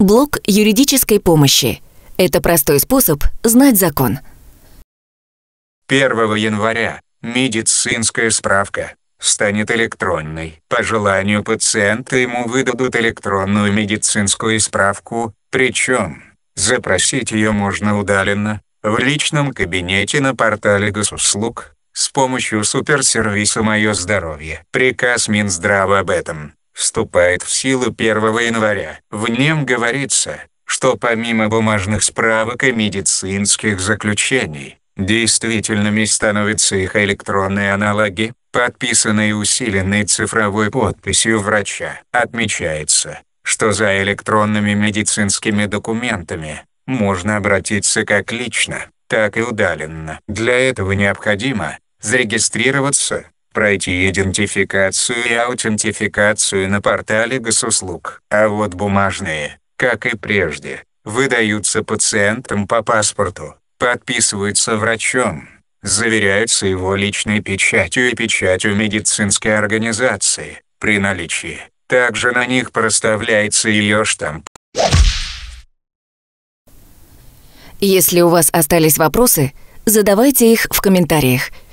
Блок юридической помощи. Это простой способ знать закон. 1 января медицинская справка станет электронной. По желанию пациента ему выдадут электронную медицинскую справку, причем запросить ее можно удаленно, в личном кабинете на портале госуслуг с помощью суперсервиса «Мое здоровье». Приказ Минздрава об этом вступает в силу 1 января. В нем говорится, что помимо бумажных справок и медицинских заключений, действительными становятся их электронные аналоги, подписанные усиленной цифровой подписью врача. Отмечается, что за электронными медицинскими документами можно обратиться как лично, так и удаленно. Для этого необходимо зарегистрироваться пройти идентификацию и аутентификацию на портале госуслуг. А вот бумажные, как и прежде, выдаются пациентам по паспорту, подписываются врачом, заверяются его личной печатью и печатью медицинской организации при наличии. Также на них проставляется ее штамп. Если у вас остались вопросы, задавайте их в комментариях –